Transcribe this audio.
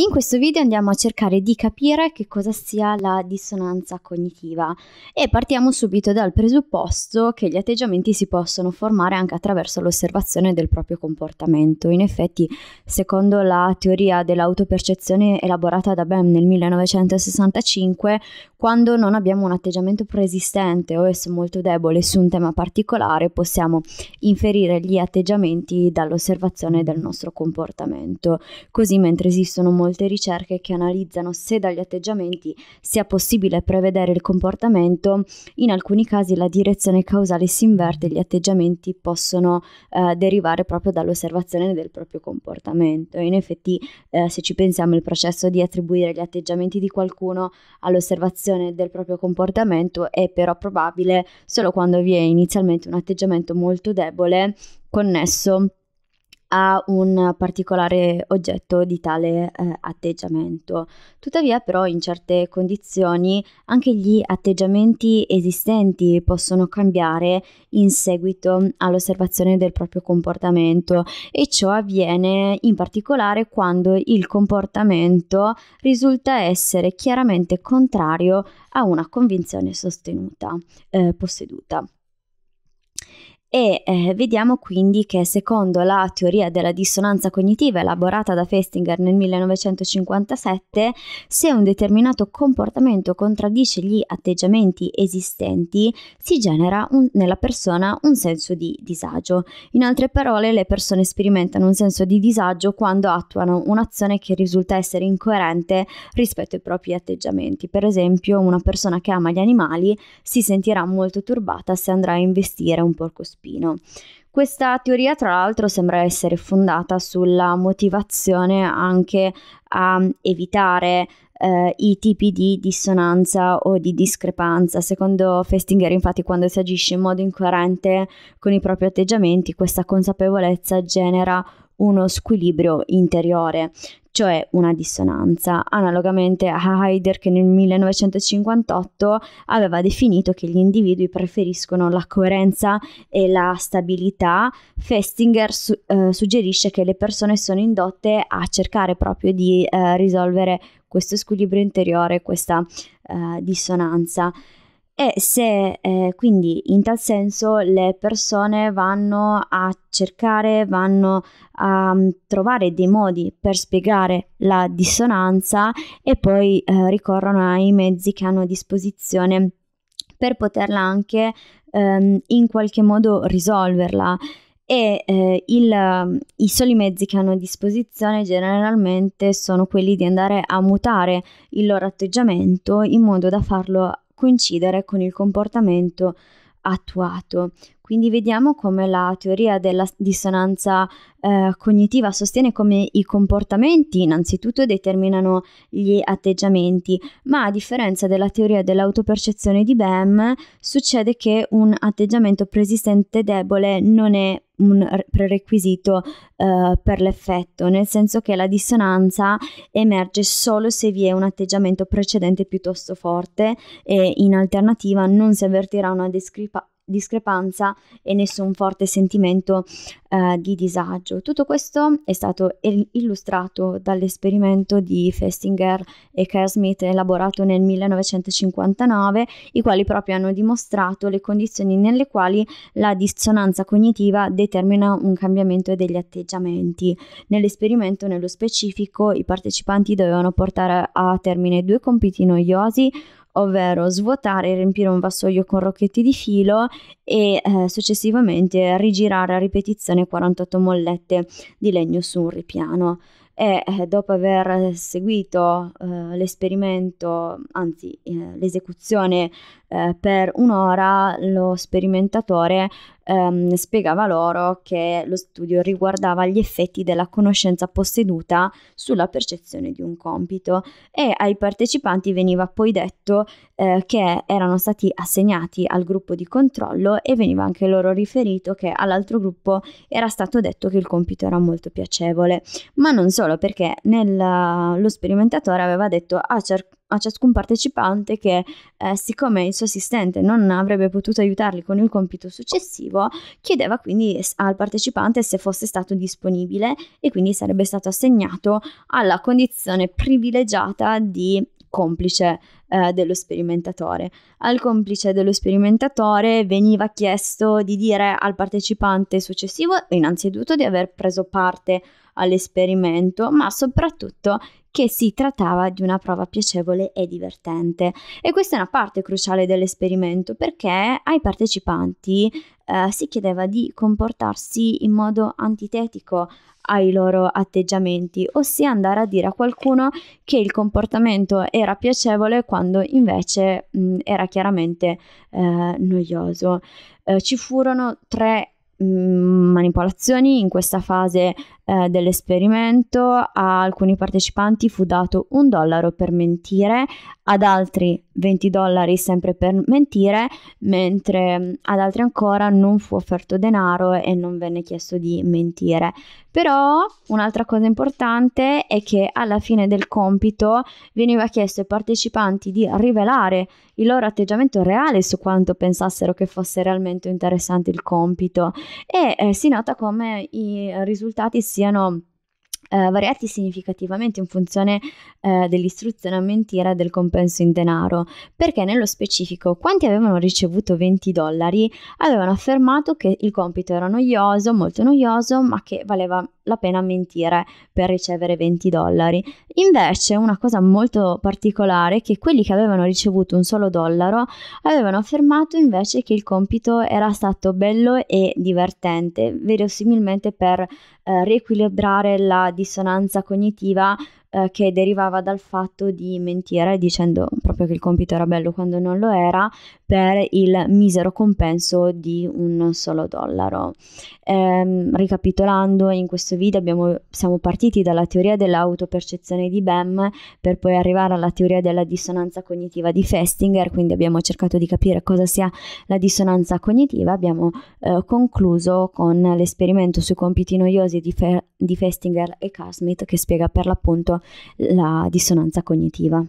In questo video andiamo a cercare di capire che cosa sia la dissonanza cognitiva e partiamo subito dal presupposto che gli atteggiamenti si possono formare anche attraverso l'osservazione del proprio comportamento. In effetti, secondo la teoria dell'autopercezione elaborata da BEM nel 1965, quando non abbiamo un atteggiamento preesistente o esso molto debole su un tema particolare, possiamo inferire gli atteggiamenti dall'osservazione del nostro comportamento. Così, mentre esistono molte ricerche che analizzano se dagli atteggiamenti sia possibile prevedere il comportamento, in alcuni casi la direzione causale si inverte e gli atteggiamenti possono eh, derivare proprio dall'osservazione del proprio comportamento. E in effetti, eh, se ci pensiamo, il processo di attribuire gli atteggiamenti di qualcuno all'osservazione modificazione del proprio comportamento è però probabile solo quando vi è inizialmente un atteggiamento molto debole connesso a un particolare oggetto di tale eh, atteggiamento. Tuttavia però in certe condizioni anche gli atteggiamenti esistenti possono cambiare in seguito all'osservazione del proprio comportamento e ciò avviene in particolare quando il comportamento risulta essere chiaramente contrario a una convinzione sostenuta, eh, posseduta e eh, vediamo quindi che secondo la teoria della dissonanza cognitiva elaborata da Festinger nel 1957, se un determinato comportamento contraddice gli atteggiamenti esistenti, si genera un, nella persona un senso di disagio. In altre parole, le persone sperimentano un senso di disagio quando attuano un'azione che risulta essere incoerente rispetto ai propri atteggiamenti. Per esempio, una persona che ama gli animali si sentirà molto turbata se andrà a investire un porco spinato spino. Questa teoria, tra l'altro, sembra essere fondata sulla motivazione anche a evitare eh, i tipi di dissonanza o di discrepanza. Secondo Festinger, infatti, quando si agisce in modo incoerente con i propri atteggiamenti, questa consapevolezza genera uno squilibrio interiore, cioè una dissonanza, analogamente a Heider che nel 1958 aveva definito che gli individui preferiscono la coerenza e la stabilità, Festinger su- eh, suggerisce che le persone sono indotte a cercare proprio di eh, risolvere questo squilibrio interiore, questa eh, dissonanza e se eh, quindi in tal senso le persone vanno a cercare, vanno a um, trovare dei modi per spiegare la dissonanza e poi eh, ricorrono ai mezzi che hanno a disposizione per poterla anche ehm, in qualche modo risolverla e eh, il, mm, i soli mezzi che hanno a disposizione generalmente sono quelli di andare a mutare il loro atteggiamento in modo da farlo coincidere con il comportamento attuato. Quindi vediamo come la teoria della dissonanza eh, cognitiva sostiene come i comportamenti innanzitutto determinano gli atteggiamenti, ma a differenza della teoria dell'autopercezione di BEM, succede che un atteggiamento preesistente debole non è un prerequisito eh, per l'effetto, nel senso che la dissonanza emerge solo se vi è un atteggiamento precedente piuttosto forte e in alternativa non si avvertirà una, discrepa- discrepanza e nessun forte sentimento eh, di disagio. Tutto questo è stato illustrato dall'esperimento di Festinger e Kersmith elaborato nel 1959, i quali proprio hanno dimostrato le condizioni nelle quali la dissonanza cognitiva determina un cambiamento degli atteggiamenti. Nell'esperimento, nello specifico, i partecipanti dovevano portare a termine due compiti noiosi, ovvero svuotare e riempire un vassoio con rocchetti di filo e eh, successivamente rigirare a ripetizione 48 mollette di legno su un ripiano. E eh, dopo aver seguito eh, l'esperimento, anzi eh, l'esecuzione eh, per un'ora lo sperimentatore ehm, spiegava loro che lo studio riguardava gli effetti della conoscenza posseduta sulla percezione di un compito e ai partecipanti veniva poi detto eh, che erano stati assegnati al gruppo di controllo e veniva anche loro riferito che all'altro gruppo era stato detto che il compito era molto piacevole, ma non solo perché nel, lo sperimentatore aveva detto a ah, cercato a ciascun partecipante che eh, siccome il suo assistente non avrebbe potuto aiutarli con il compito successivo, chiedeva quindi al partecipante se fosse stato disponibile e quindi sarebbe stato assegnato alla condizione privilegiata di complice eh, dello sperimentatore. Al complice dello sperimentatore veniva chiesto di dire al partecipante successivo innanzitutto di aver preso parte all'esperimento, ma soprattutto che si trattava di una prova piacevole e divertente. E questa è una parte cruciale dell'esperimento perché ai partecipanti eh, si chiedeva di comportarsi in modo antitetico ai loro atteggiamenti, ossia andare a dire a qualcuno che il comportamento era piacevole quando invece mh, era chiaramente eh, noioso. Eh, ci furono tre Mm, manipolazioni in questa fase eh, dell'esperimento a alcuni partecipanti fu dato un dollaro per mentire ad altri 20 dollari sempre per mentire mentre mm, ad altri ancora non fu offerto denaro e non venne chiesto di mentire però un'altra cosa importante è che alla fine del compito veniva chiesto ai partecipanti di rivelare il loro atteggiamento reale su quanto pensassero che fosse realmente interessante il compito e eh, si nota come i risultati siano eh, variati significativamente in funzione eh, dell'istruzione a mentire e del compenso in denaro, perché nello specifico quanti avevano ricevuto 20 dollari avevano affermato che il compito era noioso, molto noioso, ma che valeva la pena mentire per ricevere 20 dollari. Invece una cosa molto particolare è che quelli che avevano ricevuto un solo dollaro avevano affermato invece che il compito era stato bello e divertente, verosimilmente per eh, riequilibrare la dissonanza cognitiva eh, che derivava dal fatto di mentire dicendo proprio che il compito era bello quando non lo era per il misero compenso di un solo dollaro. Ehm, ricapitolando, in questo video abbiamo, siamo partiti dalla teoria dell'autopercezione di BEM per poi arrivare alla teoria della dissonanza cognitiva di Festinger, quindi abbiamo cercato di capire cosa sia la dissonanza cognitiva, abbiamo eh, concluso con l'esperimento sui compiti noiosi di, Fe- di Festinger e Carsmith che spiega per l'appunto la dissonanza cognitiva.